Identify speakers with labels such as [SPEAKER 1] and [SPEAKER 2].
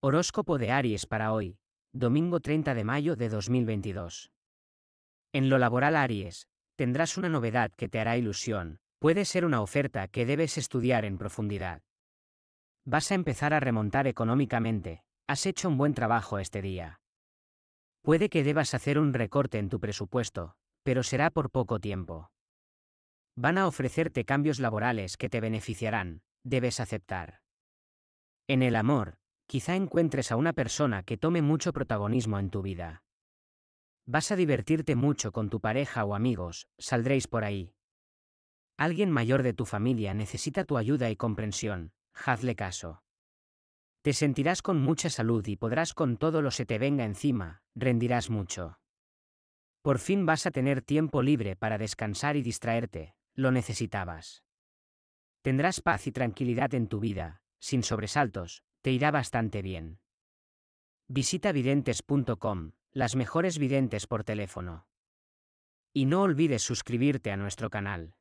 [SPEAKER 1] Horóscopo de Aries para hoy, domingo 30 de mayo de 2022. En lo laboral Aries, tendrás una novedad que te hará ilusión, puede ser una oferta que debes estudiar en profundidad. Vas a empezar a remontar económicamente, has hecho un buen trabajo este día. Puede que debas hacer un recorte en tu presupuesto, pero será por poco tiempo. Van a ofrecerte cambios laborales que te beneficiarán, debes aceptar. En el amor, Quizá encuentres a una persona que tome mucho protagonismo en tu vida. Vas a divertirte mucho con tu pareja o amigos, saldréis por ahí. Alguien mayor de tu familia necesita tu ayuda y comprensión, hazle caso. Te sentirás con mucha salud y podrás con todo lo que te venga encima, rendirás mucho. Por fin vas a tener tiempo libre para descansar y distraerte, lo necesitabas. Tendrás paz y tranquilidad en tu vida, sin sobresaltos, irá bastante bien. Visita videntes.com, las mejores videntes por teléfono. Y no olvides suscribirte a nuestro canal.